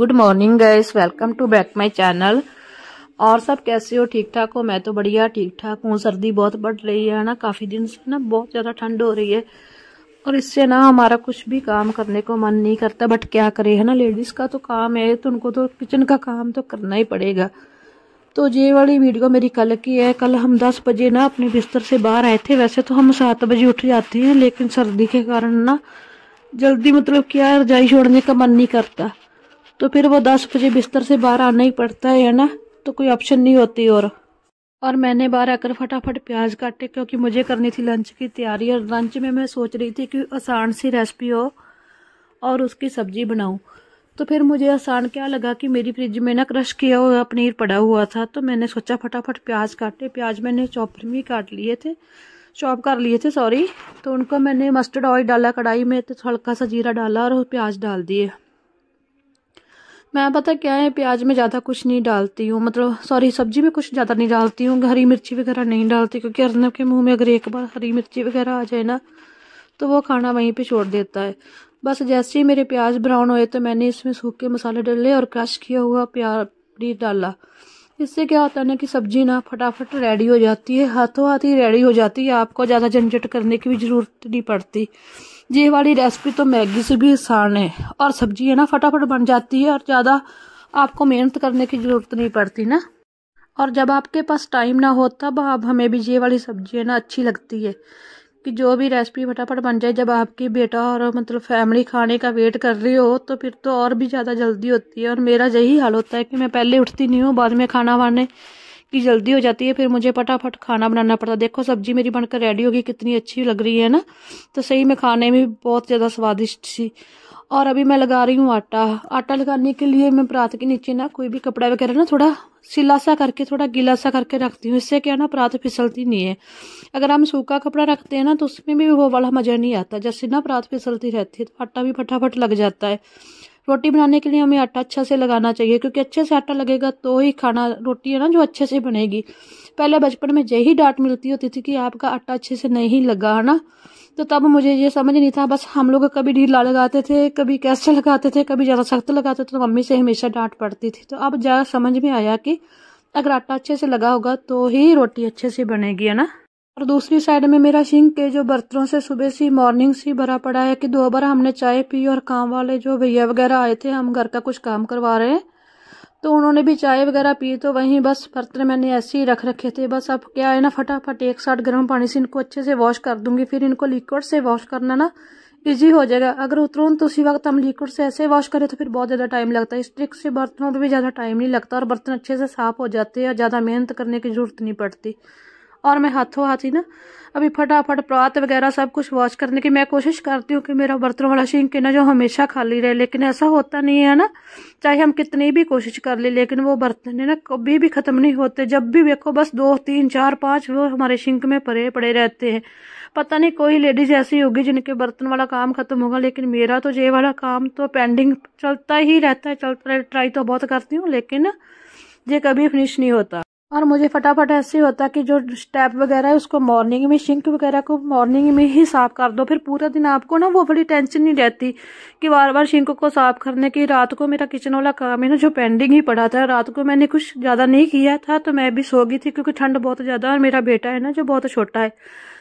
good morning guys welcome to back my channel और सब कैसे हो ठीक ठाक हो मैं तो बढ़िया ठीक ठाक हूँ सर्दी बहुत बढ़ रही है ना काफ़ी दिन से ना बहुत ज़्यादा ठंड हो रही है और इससे ना हमारा कुछ भी काम करने को मन नहीं करता बट क्या करे है ना लेडीज़ का तो काम है तो उनको तो किचन का काम तो करना ही पड़ेगा तो ये वाली वीडियो मेरी कल की है कल हम दस बजे ना अपने बिस्तर से बाहर आए थे वैसे तो हम सात बजे उठ जाते हैं लेकिन सर्दी के कारण ना जल्दी मतलब क्या रजाई छोड़ने का मन नहीं करता तो फिर वो दस बजे बिस्तर से बाहर आना ही पड़ता है ना तो कोई ऑप्शन नहीं होती और और मैंने बाहर आकर फटाफट प्याज काटे क्योंकि मुझे करनी थी लंच की तैयारी और लंच में मैं सोच रही थी कि आसान सी रेसिपी हो और उसकी सब्जी बनाऊं तो फिर मुझे आसान क्या लगा कि मेरी फ्रिज में ना क्रश किया हुआ पनीर पड़ा हुआ था तो मैंने सोचा फटाफट प्याज काटे प्याज मैंने चॉप में काट लिए थे चॉप कर लिए थे सॉरी तो उनको मैंने मस्टर्ड ऑयल डाला कढ़ाई में तो हल्का सा जीरा डाला और प्याज डाल दिए मैं पता क्या है प्याज में ज़्यादा कुछ नहीं डालती हूँ मतलब सॉरी सब्जी में कुछ ज़्यादा नहीं डालती हूँ हरी मिर्ची वगैरह नहीं डालती क्योंकि अर्नब के मुँह में अगर एक बार हरी मिर्ची वगैरह आ जाए ना तो वो खाना वहीं पर छोड़ देता है बस जैसे ही मेरे प्याज ब्राउन हुए तो मैंने इसमें सूखे मसाले डाले और क्रश किया हुआ प्याज डाला इससे क्या होता है ना कि सब्जी ना फटाफट रेडी हो जाती है हाथों हाथ ही रेडी हो जाती है आपको ज़्यादा झंझट करने की भी ज़रूरत नहीं पड़ती ये वाली रेसिपी तो मैगी से भी आसान है और सब्जी है ना फटाफट बन जाती है और ज़्यादा आपको मेहनत करने की ज़रूरत नहीं पड़ती ना और जब आपके पास टाइम ना हो तब आप हमें भी ये वाली सब्जी है ना अच्छी लगती है कि जो भी रेसिपी फटाफट बन जाए जब आपकी बेटा और मतलब फैमिली खाने का वेट कर रही हो तो फिर तो और भी ज़्यादा जल्दी होती है और मेरा यही हाल होता है कि मैं पहले उठती नहीं हूँ बाद में खाना बनाने की जल्दी हो जाती है फिर मुझे फटाफट खाना बनाना पड़ता है देखो सब्जी मेरी बनकर रेडी होगी कितनी अच्छी लग रही है ना तो सही में खाने में बहुत ज़्यादा स्वादिष्ट सी और अभी मैं लगा रही हूँ आटा आटा लगाने के लिए मैं परात के नीचे ना कोई भी कपड़ा वगैरह ना थोड़ा सिला सा करके थोड़ा गीला सा करके रखती हूँ इससे क्या ना परात फिसलती नहीं है अगर हम सूखा कपड़ा रखते हैं ना तो उसमें भी वो वाला मज़ा नहीं आता जैसे ना परात फिसलती रहती है तो आटा भी फटाफट लग जाता है रोटी बनाने के लिए हमें आटा अच्छा से लगाना चाहिए क्योंकि अच्छे से आटा लगेगा तो ही खाना रोटी है ना जो अच्छे से बनेगी पहले बचपन में यही डांट मिलती होती थी कि आपका आटा अच्छे से नहीं लगा है ना तो तब मुझे ये समझ नहीं था बस हम लोग कभी ढीला लगाते थे कभी कैसे लगाते थे कभी ज़्यादा सख्त लगाते थे तो मम्मी से हमेशा डांट पड़ती थी तो अब ज़्यादा समझ में आया कि अगर आटा अच्छे से लगा होगा तो ही रोटी अच्छे से बनेगी है ना और दूसरी साइड में मेरा सिंक के जो बर्तनों से सुबह से मॉर्निंग से भरा पड़ा है कि दो बार हमने चाय पी और काम वाले जो भैया वगैरह आए थे हम घर का कुछ काम करवा रहे हैं तो उन्होंने भी चाय वगैरह पी तो वहीं बस बर्तन मैंने ऐसे ही रख रखे थे बस अब क्या है ना फटाफट एक साथ गर्म पानी से इनको अच्छे से वॉश कर दूंगी फिर इनको लिक्विड से वॉश करना ना ईजी हो जाएगा अगर उतरून तो उसी वक्त हम लिक्विड से ऐसे वॉश करें तो फिर बहुत ज़्यादा टाइम लगता है इस ट्रिक से बर्तनों पर भी ज़्यादा टाइम नहीं लगता और बर्तन अच्छे से साफ हो जाते हैं और ज़्यादा मेहनत करने की जरूरत नहीं पड़ती और मैं हाथों हाथ ही ना अभी फटाफट प्रात वगैरह सब कुछ वॉश करने की मैं कोशिश करती हूँ कि मेरा बर्तन वाला सिंक है ना जो हमेशा खाली रहे लेकिन ऐसा होता नहीं है ना चाहे हम कितनी भी कोशिश कर ले लेकिन वो बर्तन है ना कभी भी ख़त्म नहीं होते जब भी देखो बस दो तीन चार पाँच वो हमारे सिंक में परे पड़े रहते हैं पता नहीं कोई लेडीज़ ऐसी होगी जिनके बर्तन वाला काम ख़त्म होगा लेकिन मेरा तो ये वाला काम तो पेंडिंग चलता ही रहता है चलता ट्राई तो बहुत करती हूँ लेकिन ये कभी फिनिश नहीं होता और मुझे फटाफट ऐसे होता कि जो स्टेप वगैरह है उसको मॉर्निंग में शिंक वगैरह को मॉर्निंग में ही साफ़ कर दो फिर पूरा दिन आपको ना वो बड़ी टेंशन नहीं रहती कि बार बार शिंक को साफ़ करने की रात को मेरा किचन वाला काम है ना जो पेंडिंग ही पड़ा था रात को मैंने कुछ ज़्यादा नहीं किया था तो मैं भी सो गई थी क्योंकि ठंड बहुत ज़्यादा और मेरा बेटा है ना जो बहुत छोटा है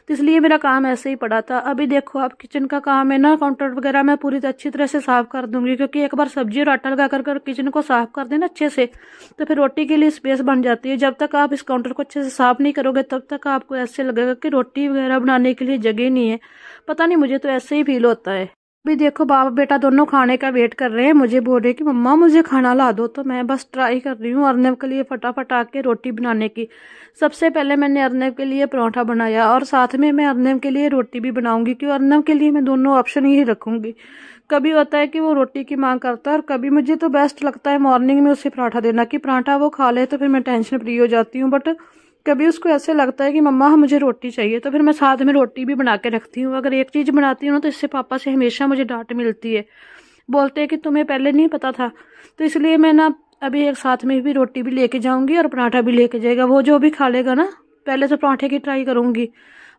तो इसलिए मेरा काम ऐसे ही पड़ा था अभी देखो आप किचन का काम है ना काउंटर वगैरह मैं पूरी अच्छी तरह से साफ़ कर दूंगी क्योंकि एक बार सब्जी और आटा लगा कर, कर किचन को साफ़ कर देना अच्छे से तो फिर रोटी के लिए स्पेस बन जाती है जब तक आप इस काउंटर को अच्छे से साफ़ नहीं करोगे तब तक आपको ऐसे लगेगा कि रोटी वगैरह बनाने के लिए जगह नहीं है पता नहीं मुझे तो ऐसे ही फील होता है भी देखो बाप बेटा दोनों खाने का वेट कर रहे हैं मुझे बोल रहे कि मम्मा मुझे खाना ला दो तो मैं बस ट्राई कर रही हूँ अरनब के लिए फटाफट आके रोटी बनाने की सबसे पहले मैंने अरनब के लिए परौंठा बनाया और साथ में मैं अरनब के लिए रोटी भी बनाऊंगी क्यों अरनब के लिए मैं दोनों ऑप्शन ही रखूंगी कभी होता है कि वो रोटी की मांग करता है और कभी मुझे तो बेस्ट लगता है मॉर्निंग में उसे पराठा देना कि पराठा वो खा ले तो फिर मैं टेंशन फ्री हो जाती हूँ बट कभी उसको ऐसे लगता है कि मम्मा हाँ, मुझे रोटी चाहिए तो फिर मैं साथ में रोटी भी बना के रखती हूँ अगर एक चीज़ बनाती हूँ ना तो इससे पापा से हमेशा मुझे डांट मिलती है बोलते हैं कि तुम्हें पहले नहीं पता था तो इसलिए मैं ना अभी एक साथ में भी रोटी भी लेके जाऊँगी और पराठा भी लेके जाएगा वो जो भी खा लेगा ना पहले तो पराठे की ट्राई करूँगी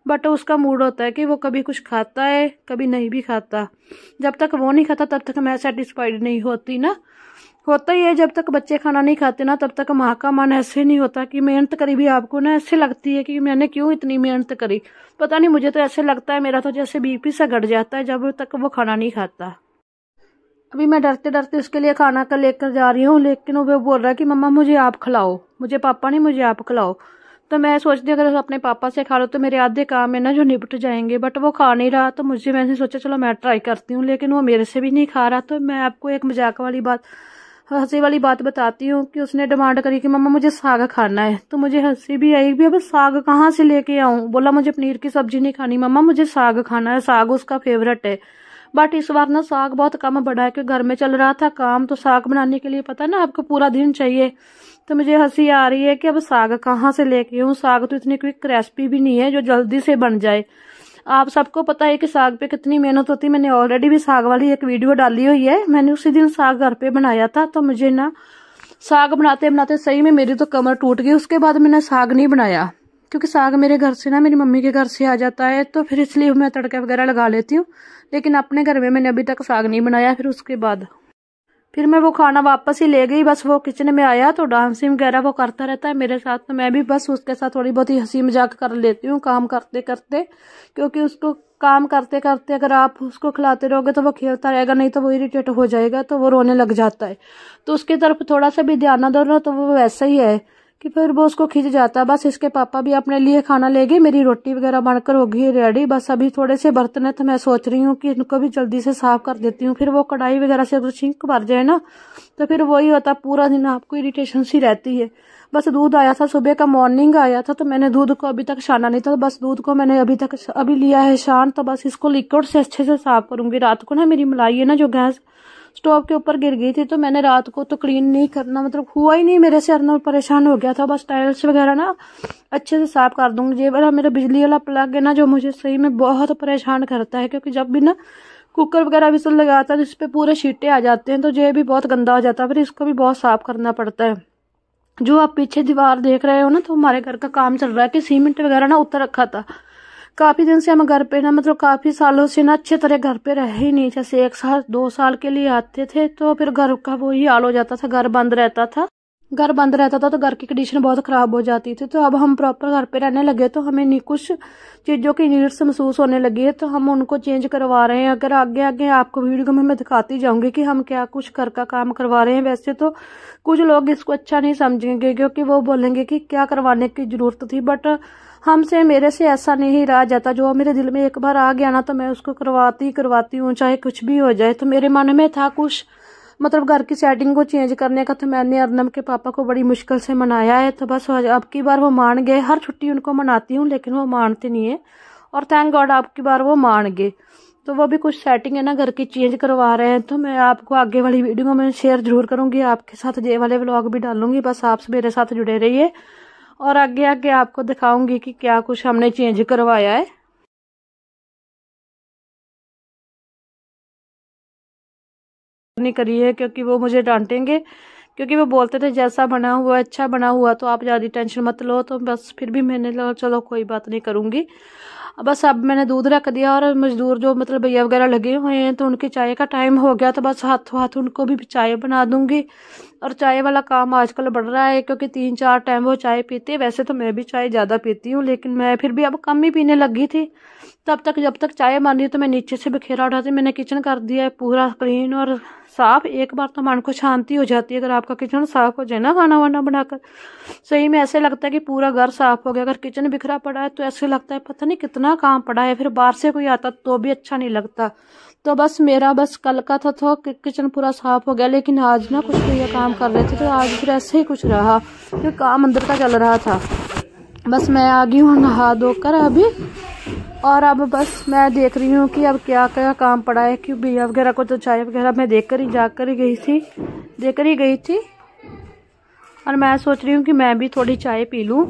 बट उसका मूड होता है कि वो कभी कुछ खाता है कभी नहीं भी खाता जब तक वो नहीं खाता तब तक मैं सेटिस्फाइड नहीं होती ना होता ही है जब तक बच्चे खाना नहीं खाते ना तब तक माँ का मन ऐसे नहीं होता कि मेहनत करी भी आपको ना ऐसे लगती है कि मैंने क्यों इतनी मेहनत करी पता नहीं मुझे तो ऐसे लगता है मेरा तो जैसे बीपी सा घट जाता है जब तक वो खाना नहीं खाता अभी मैं डरते डरते उसके लिए खाना का लेकर जा रही हूँ लेकिन वो बोल रहा है कि मम्मा मुझे आप खिलाओ मुझे पापा नहीं मुझे आप खिलाओ तो मैं सोचती हूँ अगर अपने पापा से खा लो तो मेरे आधे काम है ना जो निपट जाएंगे बट वो खा नहीं रहा तो मुझे मैंने सोचा चलो मैं ट्राई करती हूँ लेकिन वो मेरे से भी नहीं खा रहा तो मैं आपको एक मजाक वाली बात हंसी वाली बात बताती हूँ कि उसने डिमांड करी कि मम्मा मुझे साग खाना है तो मुझे हंसी भी आई भी अब साग कहाँ से लेके आऊँ बोला मुझे पनीर की सब्जी नहीं खानी मम्मा मुझे साग खाना है साग उसका फेवरेट है बट इस बार ना साग बहुत कम बढ़ा है क्योंकि घर में चल रहा था काम तो साग बनाने के लिए पता ना आपको पूरा दिन चाहिए तो मुझे हंसी आ रही है कि अब साग कहाँ से लेके आऊँ साग तो इतनी क्विक रेसिपी भी नहीं है जो जल्दी से बन जाए आप सबको पता है कि साग पे कितनी मेहनत होती है मैंने ऑलरेडी भी साग वाली एक वीडियो डाली हुई है मैंने उसी दिन साग घर पे बनाया था तो मुझे ना साग बनाते बनाते सही में मेरी तो कमर टूट गई उसके बाद मैंने साग नहीं बनाया क्योंकि साग मेरे घर से ना मेरी मम्मी के घर से आ जाता है तो फिर इसलिए मैं तड़के वगैरह लगा लेती हूँ लेकिन अपने घर में मैंने अभी तक साग नहीं बनाया फिर उसके बाद फिर मैं वो खाना वापस ही ले गई बस वो किचन में आया तो डांसिंग वगैरह वो करता रहता है मेरे साथ तो मैं भी बस उसके साथ थोड़ी बहुत ही हंसी मजाक कर लेती हूँ काम करते करते क्योंकि उसको काम करते करते अगर आप उसको खिलाते रहोगे तो वो खेलता रहेगा नहीं तो वो इरीटेट हो जाएगा तो वो रोने लग जाता है तो उसकी तरफ थोड़ा सा भी ध्यान ना दो तो वो वैसा ही है कि फिर वो उसको खींच जाता बस इसके पापा भी अपने लिए खाना ले गए मेरी रोटी वगैरह बनकर होगी रेडी बस अभी थोड़े से बर्तन है तो मैं सोच रही हूँ कि इनको भी जल्दी से साफ कर देती हूँ फिर वो कढ़ाई वगैरह से अगर छिंक भर जाए ना तो फिर वही होता पूरा दिन आपको इरीटेशन सी रहती है बस दूध आया था सुबह का मॉर्निंग आया था तो मैंने दूध को अभी तक छाना नहीं था बस दूध को मैंने अभी तक अभी लिया है शान तो बस इसको लिक्विड से अच्छे से साफ करूंगी रात को ना मेरी मलाई है ना जो गैस स्टोव के ऊपर गिर गई थी तो मैंने रात को तो क्लीन नहीं करना मतलब हुआ ही नहीं मेरे से अरना परेशान हो गया था बस टाइल्स वगैरह ना अच्छे से साफ कर दूंगी ये वाला मेरा बिजली वाला प्लग है ना जो मुझे सही में बहुत परेशान करता है क्योंकि जब भी ना कुकर वगैरह भी सब लगाता है जिसपे तो पूरे छीटे आ जाते हैं तो ये भी बहुत गंदा हो जाता है फिर इसको भी बहुत साफ करना पड़ता है जो आप पीछे दीवार देख रहे हो ना तो हमारे घर का काम चल रहा है कि सीमेंट वगैरह ना उतर रखा था काफी दिन से हम घर पे ना मतलब काफी सालों से ना अच्छे तरह घर पे रहे ही नहीं जैसे एक साल दो साल के लिए आते थे तो फिर घर का वो ही हाल हो जाता था घर बंद रहता था घर बंद रहता था तो घर की कंडीशन बहुत खराब हो जाती थी तो अब हम प्रॉपर घर पे रहने लगे तो हमें नहीं कुछ चीज़ों की नीड्स महसूस होने लगी है तो हम उनको चेंज करवा रहे हैं अगर आगे आगे आपको वीडियो में मैं दिखाती जाऊंगी कि हम क्या कुछ घर का काम करवा रहे हैं वैसे तो कुछ लोग इसको अच्छा नहीं समझेंगे क्योंकि वो बोलेंगे कि क्या करवाने की जरूरत थी बट हमसे मेरे से ऐसा नहीं रहा जाता जो मेरे दिल में एक बार आ गया ना तो मैं उसको करवाती करवाती हूँ चाहे कुछ भी हो जाए तो मेरे मन में था कुछ मतलब घर की सेटिंग को चेंज करने का तो मैंने अर्नम के पापा को बड़ी मुश्किल से मनाया है तो बस अब की बार वो मान गए हर छुट्टी उनको मनाती हूँ लेकिन वो मानते नहीं है और थैंक गॉड आप की बार वो मान गए तो वो भी कुछ सेटिंग है ना घर की चेंज करवा रहे हैं तो मैं आपको आगे वाली वीडियो में शेयर जरूर करूँगी आपके साथ ये वाले ब्लॉग भी डालूंगी बस आप मेरे साथ जुड़े रहिए और आगे आगे आपको दिखाऊंगी कि क्या कुछ हमने चेंज करवाया है नहीं करी है क्योंकि वो मुझे डांटेंगे क्योंकि वो बोलते थे जैसा बना हुआ अच्छा बना हुआ तो आप ज़्यादा टेंशन मत लो तो बस फिर भी मैंने लगा चलो कोई बात नहीं करूँगी बस अब मैंने दूध रख दिया और मज़दूर जो मतलब भैया वगैरह लगे हुए हैं तो उनके चाय का टाइम हो गया तो बस हाथों हाथ उनको भी चाय बना दूँगी और चाय वाला काम आजकल बढ़ रहा है क्योंकि तीन चार टाइम वो चाय पीते वैसे तो मैं भी चाय ज़्यादा पीती हूँ लेकिन मैं फिर भी अब कम ही पीने लगी थी तब तक जब तक चाय बन रही तो मैं नीचे से बखेरा उठाती मैंने किचन कर दिया है पूरा क्लीन और साफ एक बार तो मन को शांति हो जाती है अगर आपका किचन साफ हो जाए ना खाना वाना बनाकर सही में ऐसे लगता है कि पूरा घर साफ हो गया अगर किचन बिखरा पड़ा है तो ऐसे लगता है पता नहीं कितना काम पड़ा है फिर बाहर से कोई आता तो भी अच्छा नहीं लगता तो बस मेरा बस कल का था तो किचन पूरा साफ हो गया लेकिन आज ना कुछ भैया काम कर रहे थे तो आज फिर ऐसे ही कुछ रहा फिर काम अंदर का चल रहा था बस मैं आ गई हूँ नहा धोकर अभी और अब बस मैं देख रही हूँ कि अब क्या क्या काम पड़ा है क्यों बिया वगैरह को तो चाय वगैरह मैं देख कर ही जाकर ही गई थी देकर ही गई थी और मैं सोच रही हूँ कि मैं भी थोड़ी चाय पी लूँ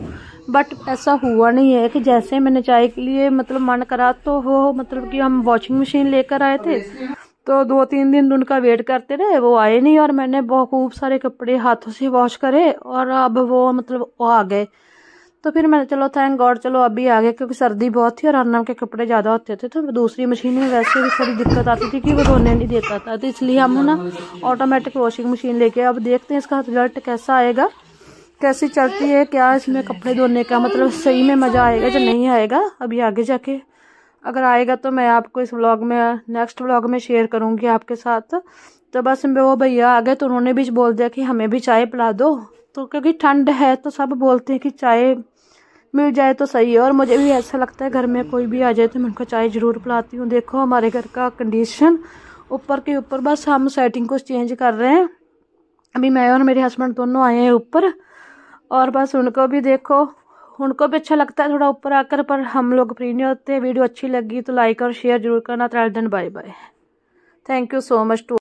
बट ऐसा हुआ नहीं है कि जैसे मैंने चाय के लिए मतलब मन करा तो हो मतलब कि हम वॉशिंग मशीन लेकर आए थे तो दो तीन दिन उनका वेट करते रहे वो आए नहीं और मैंने बहुत खूब सारे कपड़े हाथों से वॉश करे और अब वो मतलब आ गए तो फिर मैंने चलो थैंक गॉड चलो अभी आ गया क्योंकि सर्दी बहुत थी और अन्ना के कपड़े ज़्यादा होते थे तो दूसरी मशीन में वैसे भी थोड़ी दिक्कत आती थी कि वो धोने नहीं देता था तो इसलिए हम ना ऑटोमेटिक वॉशिंग मशीन लेके अब देखते हैं इसका रिजल्ट कैसा आएगा कैसी चलती है क्या इसमें कपड़े धोने का मतलब सही में मज़ा आएगा या नहीं आएगा अभी आगे जाके अगर आएगा तो मैं आपको इस व्लॉग में नेक्स्ट व्लॉग में शेयर करूँगी आपके साथ तो बस वो भैया आ गए तो उन्होंने भी बोल दिया कि हमें भी चाय पिला दो तो क्योंकि ठंड है तो सब बोलते हैं कि चाय मिल जाए तो सही है और मुझे भी ऐसा लगता है घर में कोई भी आ जाए तो मैं उनको चाय ज़रूर पिलाती हूँ देखो हमारे घर का कंडीशन ऊपर के ऊपर बस हम सेटिंग को चेंज कर रहे हैं अभी मैं और मेरे हस्बैंड दोनों आए हैं ऊपर और बस उनको भी देखो उनको भी अच्छा लगता है थोड़ा ऊपर आकर पर हम लोग फ्री नहीं होते वीडियो अच्छी लगी तो लाइक और शेयर जरूर करना त्रैल दिन bye bye thank you so much to